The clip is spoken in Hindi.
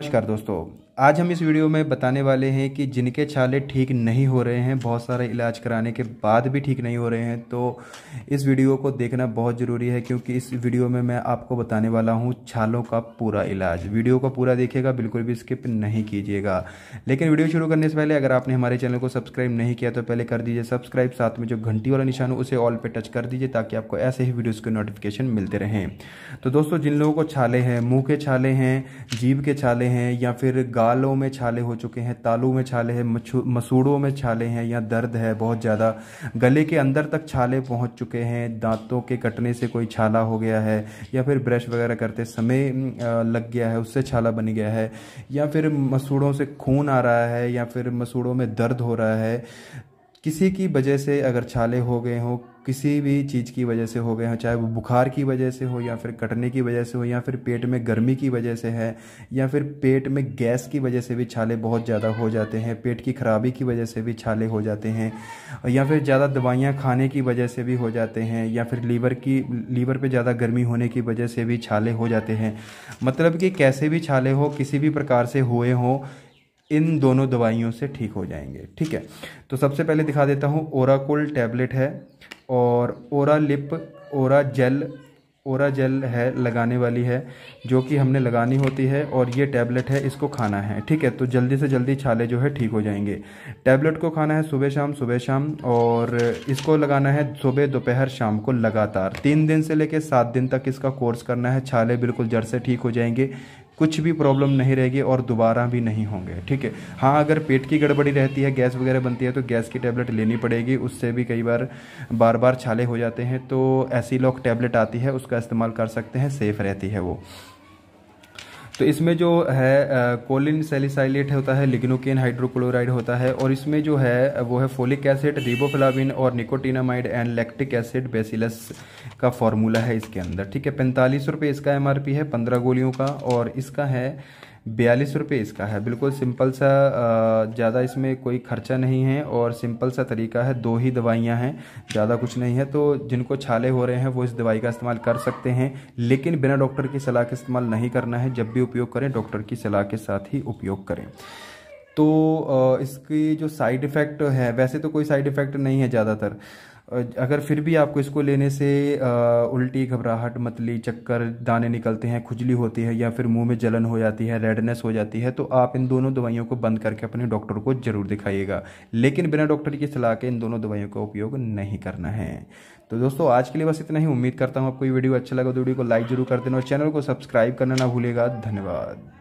नमस्कार दोस्तों आज हम इस वीडियो में बताने वाले हैं कि जिनके छाले ठीक नहीं हो रहे हैं बहुत सारे इलाज कराने के बाद भी ठीक नहीं हो रहे हैं तो इस वीडियो को देखना बहुत ज़रूरी है क्योंकि इस वीडियो में मैं आपको बताने वाला हूं छालों का पूरा इलाज वीडियो को पूरा देखिएगा बिल्कुल भी स्किप नहीं कीजिएगा लेकिन वीडियो शुरू करने से पहले अगर आपने हमारे चैनल को सब्सक्राइब नहीं किया तो पहले कर दीजिए सब्सक्राइब साथ में जो घंटी वाला निशान हो उसे ऑल पर टच कर दीजिए ताकि आपको ऐसे ही वीडियोज़ के नोटिफिकेशन मिलते रहें तो दोस्तों जिन लोगों को छाले हैं मुँह के छाले हैं जीभ के छाले हैं या फिर गा तालों में छाले हो चुके हैं तालू में छाले हैं मसूड़ों में छाले हैं या दर्द है बहुत ज़्यादा गले के अंदर तक छाले पहुंच चुके हैं दांतों के कटने से कोई छाला हो गया है या फिर ब्रश वगैरह करते समय लग गया है उससे छाला बन गया है या फिर मसूड़ों से खून आ रहा है या फिर मसूड़ों में दर्द हो रहा है किसी की वजह से अगर छाले हो गए हों किसी भी चीज़ की वजह से हो गए हों चाहे वो बुखार की वजह से हो या फिर कटने की वजह से हो या फिर पेट में गर्मी की वजह से है या फिर पेट में गैस की वजह से भी छाले बहुत ज़्यादा हो जाते हैं पेट की खराबी की वजह से भी छाले हो जाते हैं या फिर ज़्यादा दवाइयाँ खाने की वजह से भी हो जाते हैं या फिर लीवर की लीवर पर ज़्यादा गर्मी होने की वजह से भी छाले हो जाते हैं मतलब कि कैसे भी छाले हो किसी भी प्रकार से हुए हों इन दोनों दवाइयों से ठीक हो जाएंगे ठीक है तो सबसे पहले दिखा देता हूँ ओराकोल टैबलेट है और ओरा लिप ओरा जेल ओरा जेल है लगाने वाली है जो कि हमने लगानी होती है और ये टैबलेट है इसको खाना है ठीक है तो जल्दी से जल्दी छाले जो है ठीक हो जाएंगे टैबलेट को खाना है सुबह शाम सुबह शाम और इसको लगाना है सुबह दोपहर शाम को लगातार तीन दिन से लेकर सात दिन तक इसका कोर्स करना है छाले बिल्कुल जड़ से ठीक हो जाएंगे कुछ भी प्रॉब्लम नहीं रहेगी और दोबारा भी नहीं होंगे ठीक है हाँ अगर पेट की गड़बड़ी रहती है गैस वगैरह बनती है तो गैस की टैबलेट लेनी पड़ेगी उससे भी कई बार बार बार छाले हो जाते हैं तो ऐसी लॉक टैबलेट आती है उसका इस्तेमाल कर सकते हैं सेफ़ रहती है वो तो इसमें जो है कोलिन सेलिसाइलेट होता है लिग्नोकेन हाइड्रोक्लोराइड होता है और इसमें जो है वो है फोलिक एसिड रिबोफ्लाविन और nicotinamide and lactic acid bacillus का फॉर्मूला है इसके अंदर ठीक है पैंतालीस रुपये इसका एमआरपी है पंद्रह गोलियों का और इसका है बयालीस रुपये इसका है बिल्कुल सिंपल सा ज़्यादा इसमें कोई खर्चा नहीं है और सिंपल सा तरीका है दो ही दवाइयाँ हैं ज़्यादा कुछ नहीं है तो जिनको छाले हो रहे हैं वो इस दवाई का इस्तेमाल कर सकते हैं लेकिन बिना डॉक्टर की सलाह के इस्तेमाल नहीं करना है जब भी उपयोग करें डॉक्टर की सलाह के साथ ही उपयोग करें तो इसकी जो साइड इफ़ेक्ट है वैसे तो कोई साइड इफ़ेक्ट नहीं है ज़्यादातर अगर फिर भी आपको इसको लेने से उल्टी घबराहट मतली चक्कर दाने निकलते हैं खुजली होती है या फिर मुंह में जलन हो जाती है रेडनेस हो जाती है तो आप इन दोनों दवाइयों को बंद करके अपने डॉक्टर को ज़रूर दिखाइएगा लेकिन बिना डॉक्टर की सलाह के इन दोनों दवाइयों का उपयोग नहीं करना है तो दोस्तों आज के लिए बस इतना ही उम्मीद करता हूँ आपको ये वीडियो अच्छा लगा तो वीडियो को लाइक जरूर कर देना और चैनल को सब्सक्राइब करना ना भूलेगा धन्यवाद